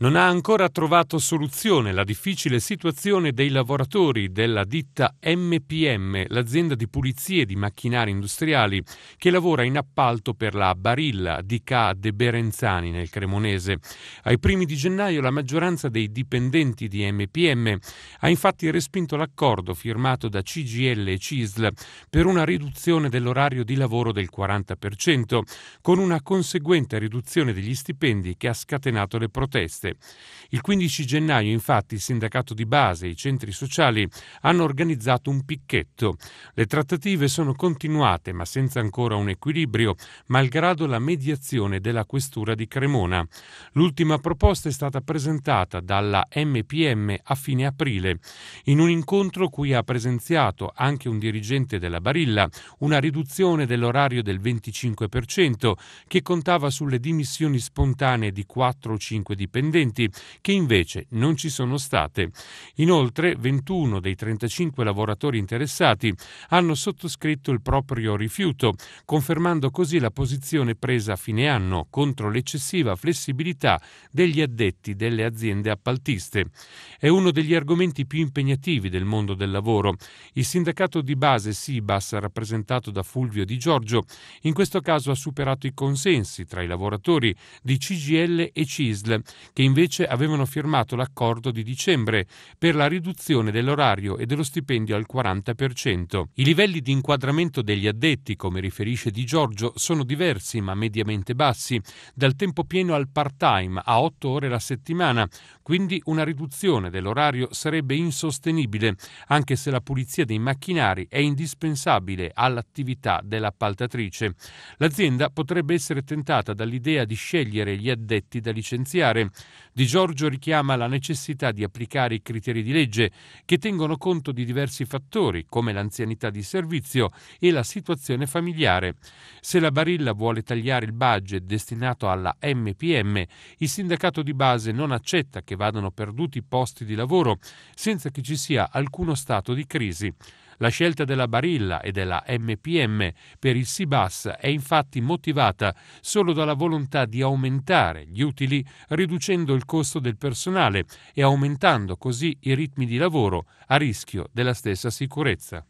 non ha ancora trovato soluzione la difficile situazione dei lavoratori della ditta MPM, l'azienda di pulizie di macchinari industriali, che lavora in appalto per la Barilla di Ca de Berenzani nel Cremonese. Ai primi di gennaio la maggioranza dei dipendenti di MPM ha infatti respinto l'accordo firmato da CGL e CISL per una riduzione dell'orario di lavoro del 40%, con una conseguente riduzione degli stipendi che ha scatenato le proteste Corte. Il 15 gennaio infatti il sindacato di base e i centri sociali hanno organizzato un picchetto. Le trattative sono continuate ma senza ancora un equilibrio, malgrado la mediazione della questura di Cremona. L'ultima proposta è stata presentata dalla MPM a fine aprile, in un incontro cui ha presenziato anche un dirigente della Barilla, una riduzione dell'orario del 25% che contava sulle dimissioni spontanee di 4 o 5 dipendenti precedenti, che invece non ci sono state. Inoltre, 21 dei 35 lavoratori interessati hanno sottoscritto il proprio rifiuto, confermando così la posizione presa a fine anno contro l'eccessiva flessibilità degli addetti delle aziende appaltiste. È uno degli argomenti più impegnativi del mondo del lavoro. Il sindacato di base Sibas, rappresentato da Fulvio Di Giorgio, in questo caso ha superato i consensi tra i lavoratori di CGL e CISL, che in invece avevano firmato l'accordo di dicembre per la riduzione dell'orario e dello stipendio al 40%. I livelli di inquadramento degli addetti, come riferisce Di Giorgio, sono diversi ma mediamente bassi, dal tempo pieno al part-time a 8 ore la settimana, quindi una riduzione dell'orario sarebbe insostenibile, anche se la pulizia dei macchinari è indispensabile all'attività dell'appaltatrice. L'azienda potrebbe essere tentata dall'idea di scegliere gli addetti da licenziare. Di Giorgio richiama la necessità di applicare i criteri di legge che tengono conto di diversi fattori, come l'anzianità di servizio e la situazione familiare. Se la Barilla vuole tagliare il budget destinato alla MPM, il sindacato di base non accetta che vadano perduti posti di lavoro senza che ci sia alcuno stato di crisi. La scelta della Barilla e della MPM per il SIBAS è infatti motivata solo dalla volontà di aumentare gli utili riducendo il costo del personale e aumentando così i ritmi di lavoro a rischio della stessa sicurezza.